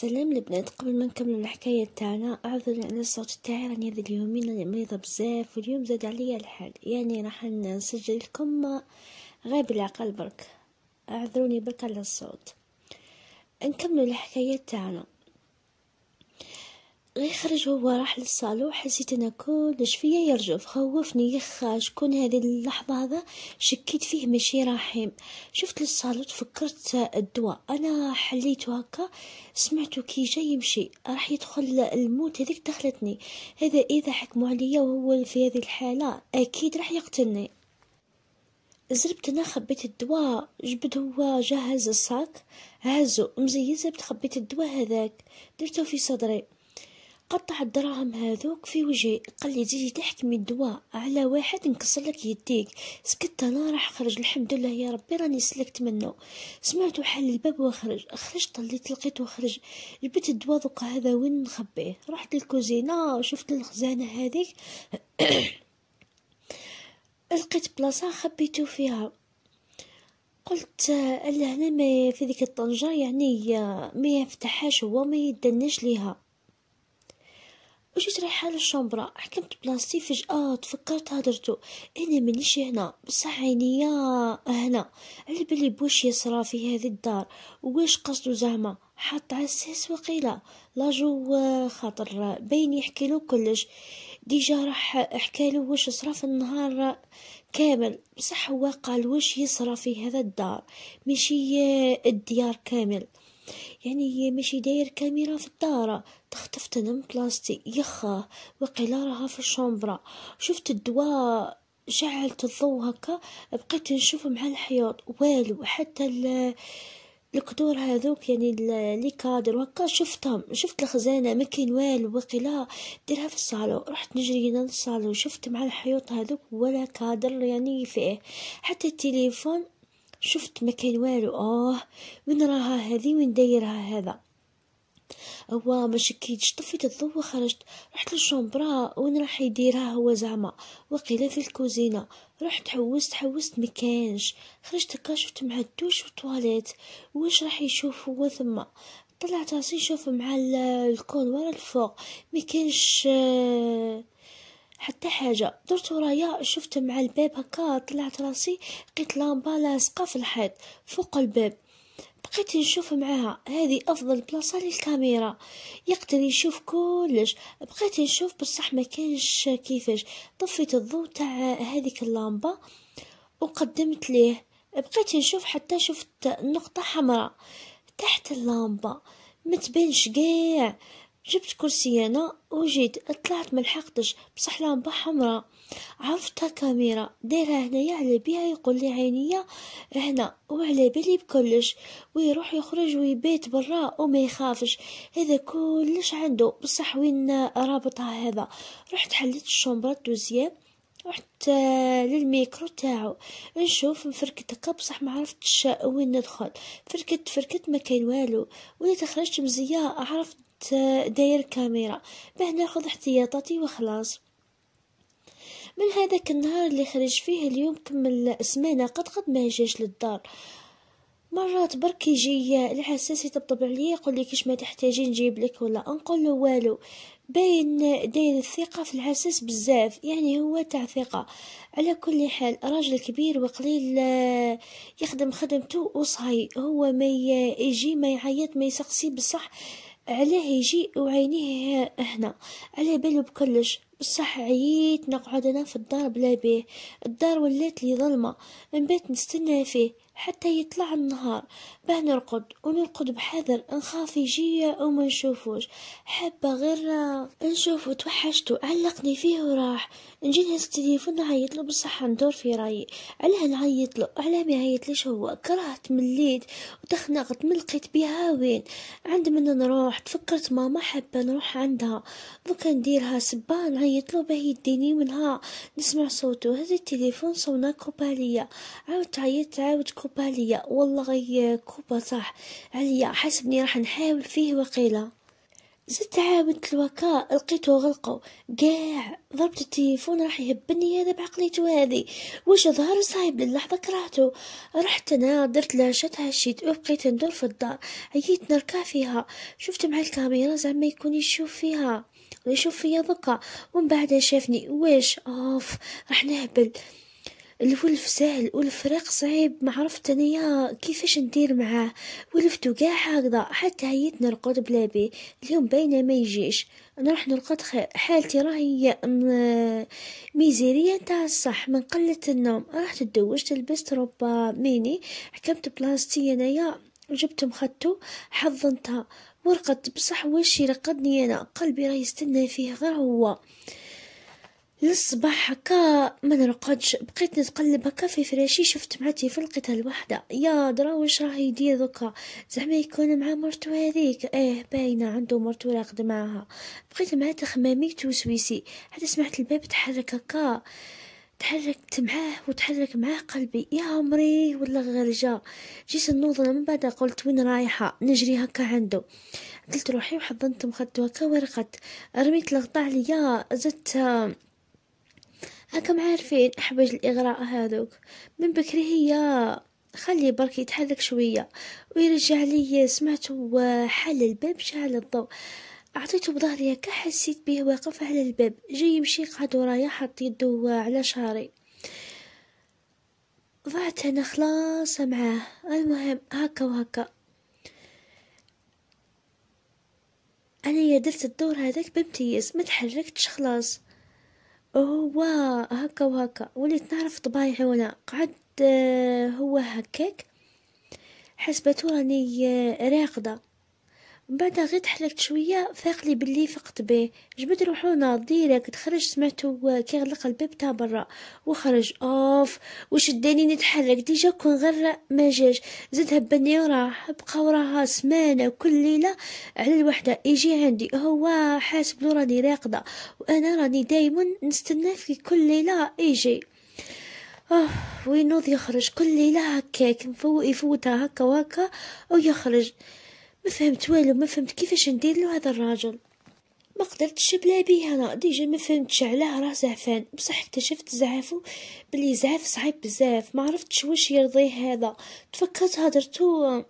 سلام البنات قبل ما نكمل الحكاية تاعنا أعذر على الصوت تاعي راني هذا اليومين راني مريضة بزاف واليوم زاد عليا الحال يعني راح نسجل لكم غير بالعقل برك اعذروني برك على الصوت نكمل الحكاية تاعنا غير خرج هو راح للصالون حسيت انا كلش فيا يرجف خوفني يخا شكون هذه اللحظه هذا شكيت فيه ماشي رحيم شفت للصالون تفكرت الدواء انا حليته هكا سمعته كي جاي يمشي راح يدخل الموت هذيك دخلتني هذا اذا حكموا عليا وهو في هذه الحاله اكيد راح يقتلني زربت انا خبيت الدواء جبد هو جهز الصاك هازو مزيزه بتخبيت الدواء هذاك درته في صدري قطع الدراهم هذوك في وجهي قال لي تجي تحكمي الدواء على واحد نكسر لك يديك سكت انا راح خرج الحمد لله يا ربي راني سلكت منه سمعت حل الباب وخرج خرجت طليت لقيت خرج جبت الدواء دوكا هذا وين نخبيه رحت للكوزينه شفت الخزانه هذيك لقيت بلاصه خبيته فيها قلت الا هنا ما في ذيك الطنجره يعني ما يفتحهاش هو ما يدناش ليها وجيت رايحة للشومبرا حكمت بلاصتي فجأة تفكرت هدرتو أنا مانيش هنا بصح عينيا هنا على بالي بوش يصرا في هذه الدار واش قصدو زعما حط عساس وقيلة لاجو آه، خاطر بين يحكيلو كلش ديجا راح حكالو واش صرا في النهار كامل بصح هو قال واش يصرا في هذا الدار ماشي آه، الديار كامل يعني هي ماشي داير كاميرا في الدار تخطف تنم بلاستي يخا وقيلا راها في الشومبرا شفت الدواء شعلت الضو هكا بقيت نشوف مع الحياط والو حتى الكدور هذوك يعني لي كادر وهكا شفتهم شفت الخزانه ما كاين والو وقيلا ديرها في الصالون رحت نجري هنا للصالون شفت مع الحيوط هذوك ولا كادر يعني فيه حتى التليفون شفت ما كان والو اه وين راها هذه وين دايرها هذا هو ما شكيتش طفيت الضو وخرجت رحت للشومبرا وين راح يديرها هو زعما وقيله في الكوزينه رحت حوست حوست ما كانش خرجت هكا شفت مع الدوش والطواليت واش راح يشوف هو ثما طلعت راسي شوف مع الكون ورا الفوق ما كانش آه حتى حاجة درت ورايا شفت مع الباب هكا طلعت راسي لقيت لامبا لاصقة في الحيط فوق الباب بقيت نشوف معاها هذه افضل بلاصه للكاميرا يقدر يشوف كلش بقيت نشوف بصح ما كانش كيفاش طفيت الضوء تاع هذيك اللامبا وقدمت ليه بقيت نشوف حتى شفت نقطه حمراء تحت اللامبا ما تبانش قاع جبت كرسي أنا وجيت طلعت ما لحقتش بصح لامبه حمراء عرفتها كاميرا دايرها هنايا على بيها يقول لي عينيا هنا وعلى بالي بكلش ويروح يخرج ويبيت برا وما يخافش هذا كلش عنده بصح وين رابطها هذا رحت حليت الشومبره دوزيام رحت آه، للميكرو تاعو نشوف نفركت هكا بصح ما عرفتش وين ندخل فركت فركت ما كاين والو وليت خرجت مزيه عرفت داير كاميرا باه ناخذ احتياطاتي وخلاص من هذاك النهار اللي خرج فيه اليوم كمل سمانة قد قد ما جاش للدار مرات برك يجي الحساس يطبطب عليا يقول لي كيش ما تحتاجين نجيب لك ولا انقول له والو باين داير الثقة في الحساس بزاف يعني هو تاع ثقة على كل حال راجل كبير وقليل يخدم خدمته وصاي هو ما يجي ما يعيط ما يسقسي بصح علاه يجي وعينيه هنا على بالو بكلش بصح عييت نقعد انا في الدار بلا بيه الدار ولات لي ظلمه نبات نستنى فيه حتى يطلع النهار باه نرقد ونرقد بحذر نخاف يجي او ما نشوفوش حابه غير نشوفو توحشتو علقني فيه وراح نجي نهز التليفون نعيط له بصح ندور في رايي علاه نعيط له علاه ما ليش هو كرهت مليت وتخنقت ملقيت لقيت بها وين عند من نروح تفكرت ماما حابه نروح عندها دوكا نديرها سبا نعيط له باه يديني منها نسمع صوتو هز التليفون صونا كوباليا عاود تعيط عاود كوباليا والله غي كوبا صح عليا حسبني راح نحاول فيه وقيله زدت عامة الوكاء لقيته غلقو قاع ضربت التليفون راح يهبني هذا بعقليته هذه واش ظهر صايب للحظة كرهته رحت انا درت له شط هشيت وبقيت ندور في الدار عييت نركع فيها شفت مع الكاميرا زعما يكون يشوف فيها ويشوف فيا ضكا ومن بعدها شافني واش اوف راح نهبل الولف سهل والفريق صعيب صعيب معرفت انايا كيفاش ندير معاه ولفتو كاع هكذا حتى هيت نرقد بلا بيه اليوم باينه ما يجيش نروح نرقد خير حالتي راهي ميزيرية تاع الصح من قلة النوم رحت تدوجت لبست روبا ميني حكمت بلاصتي انايا جبت مخدتو حضنتها ورقدت بصح واش يرقدني انا قلبي راه يستنى فيه غير هو للصباح هكا ما نرقدش بقيت نتقلب هكا في فراشي شفت معتي فلقيتها الوحده يا درا واش راه يدير دوكا زعما يكون مع مرتو هذيك ايه باينه عنده مرتو راقد معاها بقيت معاه تخمامي وسويسي حتى سمعت الباب تحرك هكا تحركت معاه وتحرك معاه قلبي يا عمري ولا غرجة جيت نوض من بعد قلت وين رايحة نجري هكا عنده قلت روحي وحضنت مخدو هكا ورقت رميت الغطاء عليا زدت هاكم عارفين أحوج الإغراء هذوك من بكري خلي برك يتحرك شوية ويرجع لي سمعته حل الباب شعل الضوء أعطيته بظهري هكا حسيت بيه واقف على الباب جاي يمشي قعد ورايا حط يدو على شعري ضعت أنا خلاص معاه المهم هكا وهكا أنا درت الدور هذاك بامتياز ما تحركتش خلاص هو هكا وهكا وليت نعرف طبايعي وانا قعد آه، هو هكاك حسبته راني آه، راقده بعد غير تحركت شويه فاقلي بلي فقت بيه جبد روحونا ديريكت خرج سمعتو كيغلق الباب تاع برا وخرج اوف وشداني نتحرك ديجا كون غير ما جاش زاد هبني وراح بقى وراها سمانه كل ليله على الوحده يجي عندي هو حاسب لو راني راقده وانا راني دايما نستنى في كل ليله يجي اه وينوض يخرج كل ليله هكاك يفوتها هكا وهكا ويخرج يخرج ما فهمت والو ما فهمت كيفاش ندير له هذا الراجل ما قدرتش بلا بيه انا ديجا ما فهمتش علاه راه زعفان بصح اكتشفت زعافو بلي زعاف صعيب بزاف ما عرفتش واش يرضيه هذا تفكرت هدرتو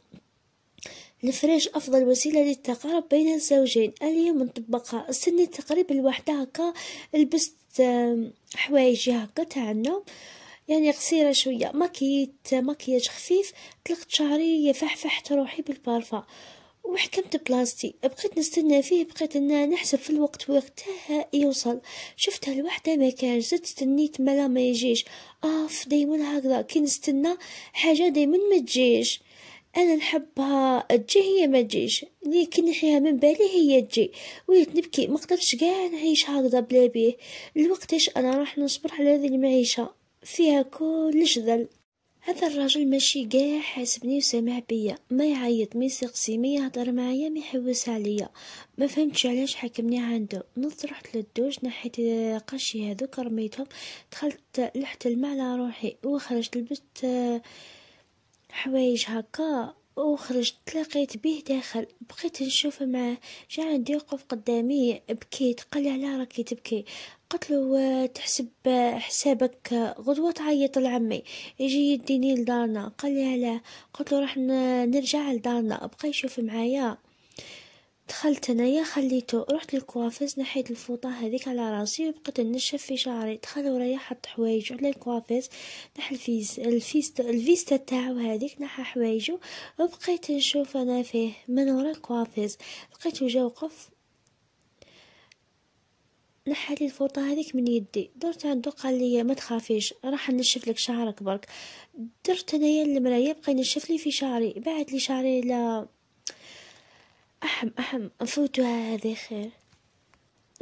الفراش افضل وسيله للتقارب بين الزوجين اليوم نطبقها استني تقريبا الوحده هكا لبست حوايجي هكا تاع النوم يعني قصيره شويه ماكيت ماكياج خفيف طلقت شعري فحفحت روحي بالبارفا وحكمت بلاصتي بقيت نستنى فيه بقيت انا نحسب في الوقت وقتها يوصل شفتها الوحدة ما كانش زدت استنيت ملا ما يجيش اف آه، دايما هكذا كي نستنى حاجة دايما ما تجيش انا نحبها تجي هي ما تجيش لكن نحيها من بالي هي تجي وليت نبكي ما قدرتش كاع نعيش هكذا بلا بيه الوقتاش انا راح نصبر على هذه المعيشه فيها كلش ذل هذا الرجل ماشي قاع حاسبني وسامع بيا ما يعيط ما يسقسي ما يهضر معايا ما يحوس عليا ما فهمتش علاش حكمني عنده نط رحت للدوش نحيت قشي هذوك رميتهم دخلت لحت الماء على روحي وخرجت لبست آه، حوايج هكا وخرجت تلاقيت به داخل بقيت نشوف معاه جا عندي وقف قدامي بكيت قال على راكي تبكي قلت له آه، تحسب آه، حسابك آه، غدوه تعيط لعمي يجي يديني لدارنا قال لي علاه قلت له راح نرجع لدارنا بقى يشوف معايا دخلت انايا خليته رحت للكوافيز نحيت الفوطه هذيك على راسي وبقيت نشف في شعري دخل ورايا حط حوايج على الكوافيز نحى الفيس الفيست الفيستا تاعو هذيك نحى حوايجو وبقيت نشوف انا فيه من ورا الكوافيز لقيته جا وقف لي الفوطة هذيك من يدي درت عندو قال لي ما تخافيش راح نشف لك شعرك برك درت انايا المراية بقى ينشف لي في شعري بعد لي شعري لا أحم أحم أفوتها هذه خير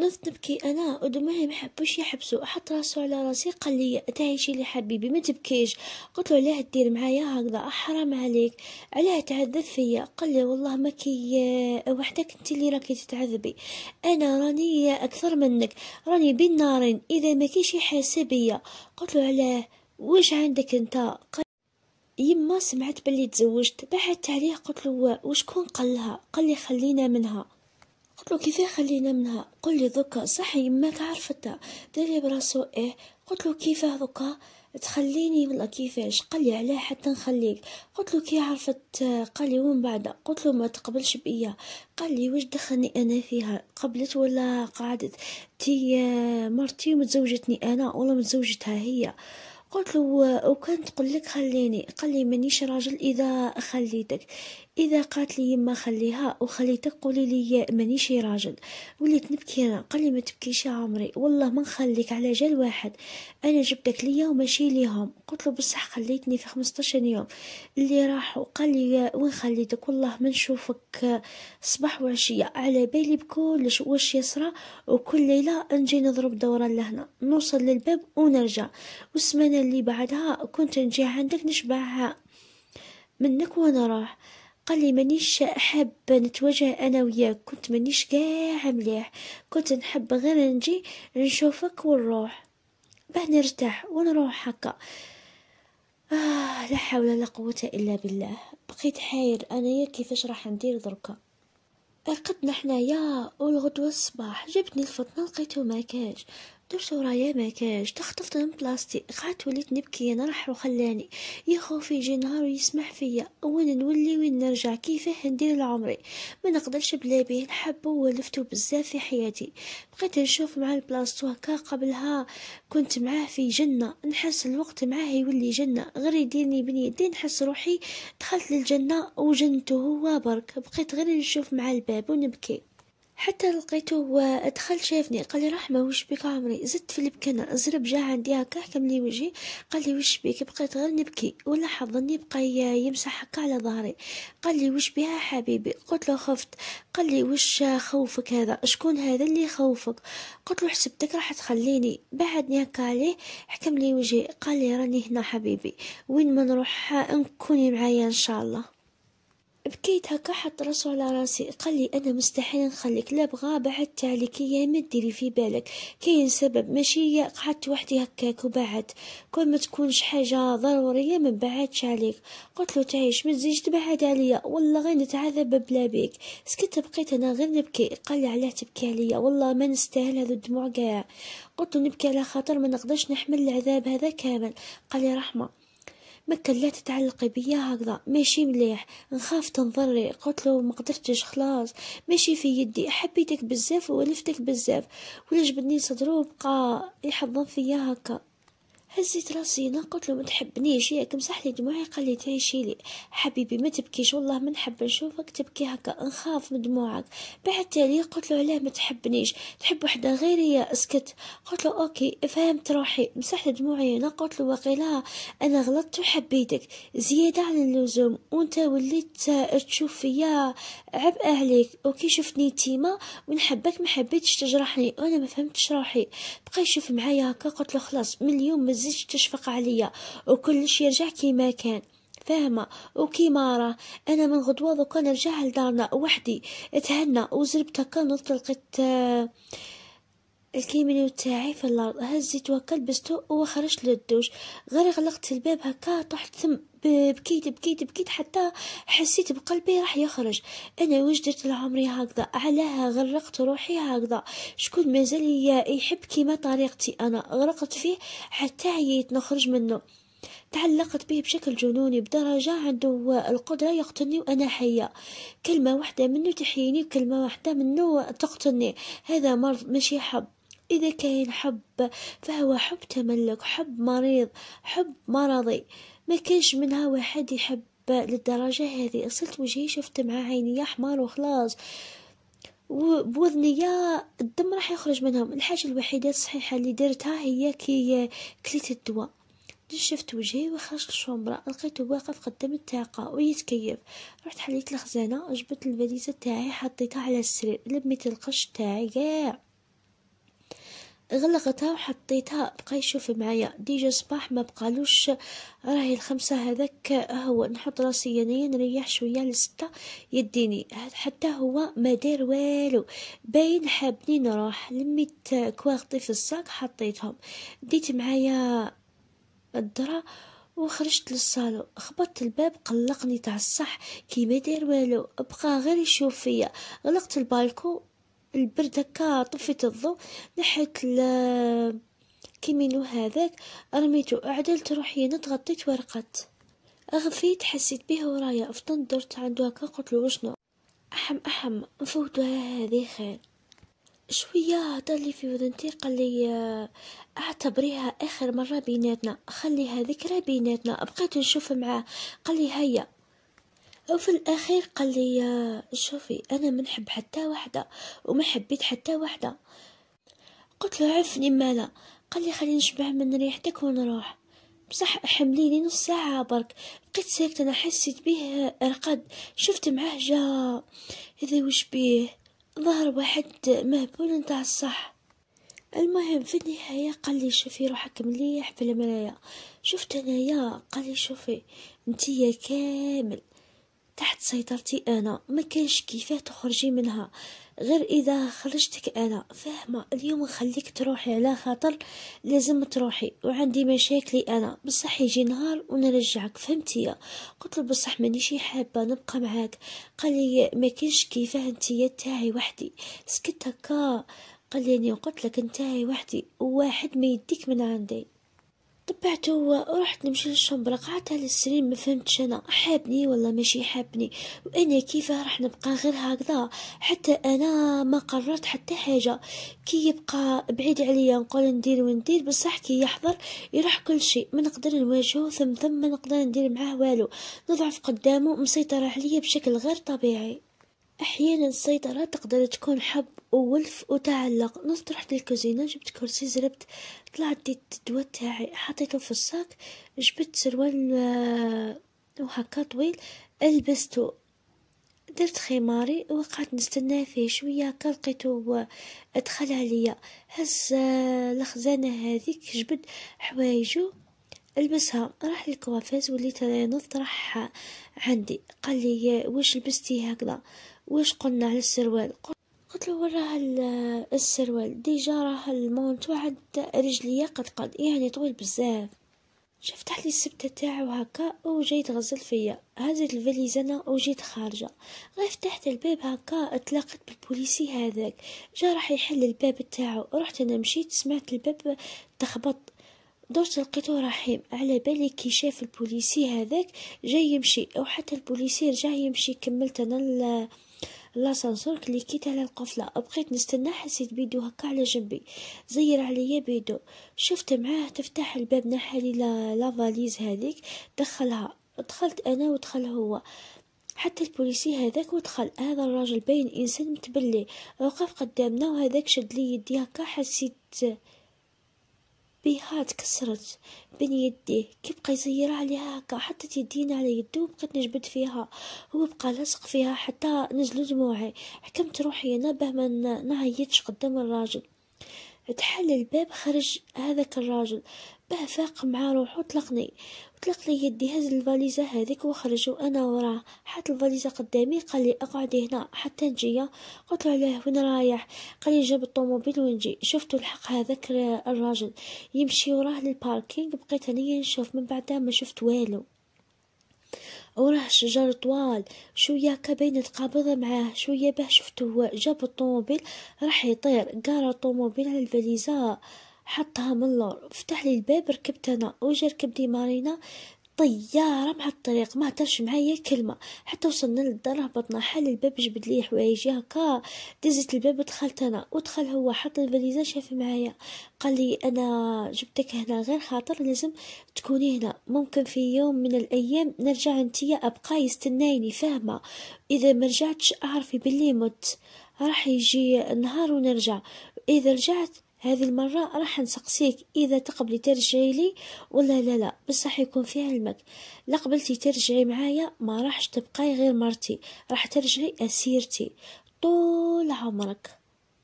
نض نبكي أنا ودمعي ما حبوش يحبسو أحط راسو على راسي قال لي تعيشي لي حبيبي ما تبكيش قلت له علاه دير معايا هكذا أحرام عليك علاه تعذب فيا قال لي والله ما كي آه، وحدك انت اللي راكي تتعذبي أنا راني أكثر منك راني بين نارين إذا ما كيش يحس بيا قلت له علاه واش عندك انت قال يما سمعت بلي تزوجت بعدت عليه قلت له وشكون قالها لها قال لي خلينا منها قلت له كيفاه خلينا منها قل لي دوكا صح يما عرفتها داري براسو ايه قلت له كيفاه دوكا تخليني والله كيفاش قال لي علاه حتى نخليك قلت له كي عرفت قال لي ومن بعد قلت له ما تقبلش بيا قال لي واش دخلني انا فيها قبلت ولا قعدت تي مرتي ومتزوجتني انا ولا متزوجتها هي قلت له وكان تقول لك خليني قال لي مانيش راجل اذا خليتك اذا قالت لي يما خليها وخليتك قولي لي مانيش راجل وليت نبكي انا قال لي ما تبكيش يا عمري والله ما نخليك على جال واحد انا جبتك ليا وماشي ليهم قلت له بصح خليتني في 15 يوم اللي راح وقال لي وين خليتك والله ما نشوفك صباح وعشيه على بالي بكلش واش يصرى وكل ليله نجي نضرب دوره لهنا نوصل للباب ونرجع وسمانه اللي بعدها كنت نجي عندك نشبعها منك وانا راح قال لي مانيش احب نتواجه انا وياك كنت مانيش قاع مليح كنت نحب غير نجي نشوفك ونروح باه نرتاح ونروح هكا آه لا حول ولا قوة إلا بالله بقيت أنا أنايا كيفاش راح ندير دركا رقدنا حنايا والغدوة الصباح جبتني الفطنة لقيتو مكاش دكتورة يا ما كاش تخطفت من بلاصتي قعدت وليت نبكي نرح وخلاني يا خوفي يجي نهار ويسمح فيا وين نولي وين نرجع كيفاه ندير لعمري ما نقدرش بلا بيه نحبه ولفتو بزاف في حياتي بقيت نشوف معاه بلاصتو هكا قبلها كنت معاه في جنة نحس الوقت معاه يولي جنة غير يديرني بين يدي نحس روحي دخلت للجنة وجنته هو برك بقيت غير نشوف مع الباب ونبكي حتى لقيته ودخل شافني قال لي رحمة وش بك عمري زدت في البكنة زرب جا عندي هكا حكم لي وجهي قال لي وش بك بقيت غير نبكي ولا حظني بقى يمسح هكا على ظهري قال لي وش بها حبيبي قلت له خفت قال لي وش خوفك هذا شكون هذا اللي خوفك قلت له حسبتك راح تخليني بعدني هكا عليه حكم لي وجهي قال لي راني هنا حبيبي وين ما نروح نكوني معايا ان شاء الله بكيت هكا حط راسو على راسي قال لي انا مستحيل نخليك لا بغا بعدت عليك يا ما ديري في بالك كاين سبب ماشي قعدت وحدي هكاك وبعد كون ما تكونش حاجه ضروريه ما بعدش عليك قلت له تعيش ما تزيدش تبعد عليا والله غير نتعذب بلا بيك سكت بقيت انا غير نبكي قال لي علاه تبكي عليا والله ما نستاهل هذو الدموع كاع قلت له نبكي على خاطر ما نقدرش نحمل العذاب هذا كامل قال لي رحمه مكة لا تتعلقي بيا هكذا ماشي مليح نخاف تنظري قلت له ما قدرتش خلاص ماشي في يدي حبيتك بزاف ولفتك بزاف ولا جبدني صدرو بقى يحضن فيا هكا هزيت راسي انا قلت له ما تحبنيش ياك مسح لي دموعي قال لي تعيشي لي حبيبي ما تبكيش والله ما نحب نشوفك تبكي هكا نخاف من دموعك بعد تالي قلت له علاه ما تحبنيش تحب وحده غيري يا اسكت قلت له اوكي فهمت روحي مسح لي دموعي انا قلت له وقيلا انا غلطت وحبيتك زياده على اللزوم وانت وليت تشوف فيا عبء عليك وكي شفتني تيما ونحبك ما حبيتش تجرحني وانا ما فهمتش روحي بقى يشوف معايا هكا قلت له خلاص من اليوم تزيدش تشفق عليا وكلش يرجع كيما كان فاهمة وكيما راه أنا من غدوة دوكا نرجع لدارنا وحدي تهنى وزربت هكا وطلقت آه الكيميني تاعي في الارض هزيت وكلبستو وخرجت للدوش غير غلقت الباب هكا طحت ثم بكيت بكيت بكيت حتى حسيت بقلبي راح يخرج انا واش درت لعمري هكذا علاه غرقت روحي هكذا شكون مازال يحب كيما طريقتي انا غرقت فيه حتى عييت نخرج منه تعلقت به بشكل جنوني بدرجة عنده القدرة يقتلني وأنا حية كلمة واحدة منه تحييني وكلمة واحدة منه تقتلني هذا مرض ماشي حب إذا كان حب فهو حب تملك حب مريض حب مرضي ما كانش منها واحد يحب للدرجة هذه أصلت وجهي شفت مع عيني أحمر وخلاص وبوذنيا الدم راح يخرج منهم الحاجة الوحيدة الصحيحة اللي درتها هي كي كليت الدواء شفت وجهي وخرجت الشومبرا لقيته واقف قدام التاقة ويتكيف رحت حليت الخزانة جبت الفاليزة تاعي حطيتها على السرير لميت القش تاعي غلقتها وحطيتها بقى يشوف معايا ديجا صباح ما بقالوش راهي الخمسة هذاك هو نحط راسي يعني نريح شوية لستة يديني حتى هو ما دار والو باين حابني نروح لميت كواغطي في الساق حطيتهم ديت معايا الدرا وخرجت للصالون خبطت الباب قلقني تاع الصح كي ما دار والو بقى غير يشوف فيا غلقت البالكو بالبرد هكا طفيت الضو نحيت الكيمينو هذاك رميتو عدلت روحي انا تغطيت ورقت غفيت حسيت بها ورايا افطن درت عندو هكا قلت له شنو احم احم نفوتوها هذه خير شويه طالي في ودنتي قال لي آه، اعتبريها اخر مره بيناتنا خليها ذكرى بيناتنا بقيت نشوف معاه قال لي هيا وفي الاخير قال لي شوفي انا ما نحب حتى وحده وما حبيت حتى وحده قلت له عفني مالا قال لي خليني نشبع من ريحتك ونروح بصح حمليني نص ساعة برك بقيت ساكت أنا حسيت بيه رقد شفت معاه جا هذا وش بيه ظهر واحد مهبول نتاع الصح المهم في النهاية قال لي شوفي روحك مليح في المرايا شفت أنايا قال لي شوفي انتيا كامل تحت سيطرتي انا ما كانش كيفاه تخرجي منها غير اذا خرجتك انا فاهمه اليوم نخليك تروحي على خاطر لازم تروحي وعندي مشاكلي انا بصح يجي نهار ونرجعك فهمتي قلت له بصح مانيش حابه نبقى معاك قال لي ما كانش كيفاه انتيا تاعي وحدي سكت هكا قال لي قلت لك انتي وحدي وواحد ما يديك من عندي طبعته ورحت نمشي للشمبرة قعدت على السرير ما فهمتش انا حابني ولا ماشي حابني وانا كيفاه راح نبقى غير هكذا حتى انا ما قررت حتى حاجه كي يبقى بعيد عليا نقول ندير وندير بصح كي يحضر يروح كل شيء ما نقدر نواجهه ثم ثم ما نقدر ندير معاه والو نضعف قدامه مسيطر عليا بشكل غير طبيعي أحيانا السيطرة تقدر تكون حب وولف وتعلق نصت رحت للكوزينة جبت كرسي زربت طلعت الدواء تاعي حطيته في الساك جبت سروال آه، وهكا طويل لبسته درت خماري وقعت نستناه فيه شويه كلقيته آه، دخل عليا هز آه، الخزانه هذيك جبد حوايجو لبسها راح للكوافيز وليت نطرح عندي قال لي واش لبستي هكذا واش قلنا على السروال قلت له وراه السروال ديجا راه المونت واحد رجليا قد قد يعني طويل بزاف شفت تحت لي السبته تاعو هكا وجيت غزل فيا هزت الفاليز انا وجيت خارجه غير فتحت الباب هكا تلاقيت بالبوليسي هذاك جا راح يحل الباب تاعو رحت انا مشيت سمعت الباب تخبط درت لقيتو رحيم على بالي كي شاف البوليسي هذاك جاي يمشي او حتى البوليسي رجع يمشي كملت انا لاسانسور كليكيت على القفلة بقيت نستنى حسيت بيدو هكا على جنبي زير عليا بيدو شفت معاه تفتح الباب نحالي لافاليز هذيك دخلها دخلت انا ودخل هو حتى البوليسي هذاك ودخل هذا الراجل باين انسان متبلي وقف قدامنا وهذاك شد لي يدي هكا حسيت بيها تكسرت بين يديه كيبقى بقى عليها هكا حتى يدينا على يده وبقيت نجبد فيها هو بقى لاصق فيها حتى نزلوا دموعي حكمت روحي انا باه ما نعيطش قدام الراجل تحل الباب خرج هذاك الراجل باه فاق مع روحو طلقني طلق لي يدي هز الفاليزة هذيك وخرج وانا وراه حط الفاليزة قدامي قال لي اقعدي هنا حتى نجي قلت له لا وين رايح قال لي جاب الطوموبيل ونجي شفتو الحق هذاك الراجل يمشي وراه للباركينغ بقيت انايا نشوف من بعدها ما شفت والو وراه شجر طوال شوية كبين تقابض معاه شوية باه شفتو جاب الطوموبيل راح يطير قار الطوموبيل على الفاليزا حطها من اللور فتح لي الباب ركبت انا وجا ركبت مارينا طيارة مع الطريق ما هدرش معايا كلمة حتى وصلنا للدار هبطنا حال الباب جبد لي حوايجي هكا دزت الباب دخلت انا ودخل هو حط الفاليزا شاف معايا قال لي انا جبتك هنا غير خاطر لازم تكوني هنا ممكن في يوم من الايام نرجع انتيا ابقى يستناني فاهمة اذا ما رجعتش اعرفي باللي مت راح يجي نهار ونرجع اذا رجعت هذه المرة راح نسقسيك إذا تقبلي ترجعي لي ولا لا لا بصح يكون في علمك لا قبلتي ترجعي معايا ما راحش تبقاي غير مرتي راح ترجعي أسيرتي طول عمرك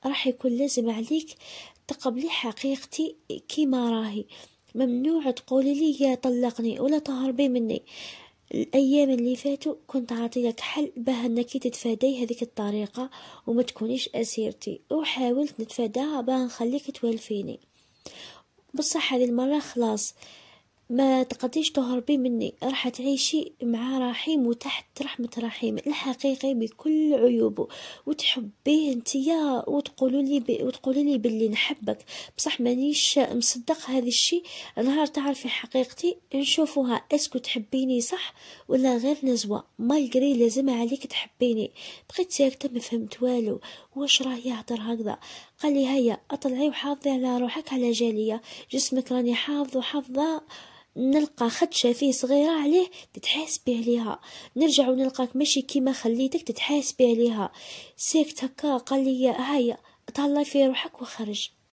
راح يكون لازم عليك تقبلي حقيقتي كيما راهي ممنوع تقولي لي يا طلقني ولا تهربي مني الايام اللي فاتوا كنت عاطيك حل باه انك تتفادي هذيك الطريقه وما تكونيش اسيرتي وحاولت نتفاداها باه نخليك توالفيني بصح هذه المره خلاص ما تقدريش تهربي مني راح تعيشي مع رحيم وتحت رحمة رحيم الحقيقي بكل عيوبه وتحبيه انتيا وتقولوا لي ب... وتقولي لي باللي نحبك بصح مانيش مصدق هذا الشيء نهار تعرفي حقيقتي نشوفوها اسكو تحبيني صح ولا غير نزوة مالجري لازم عليك تحبيني بقيت ساكتة ما فهمت والو واش راه يهضر هكذا قال لي هيا اطلعي وحافظي على روحك على جالية جسمك راني حافظ وحافظه نلقى خدشة فيه صغيرة عليه تتحاسبي عليها نرجع ونلقاك ماشي كيما خليتك تتحاسبي عليها ساكت هكا قال لي هيا طلع في روحك وخرج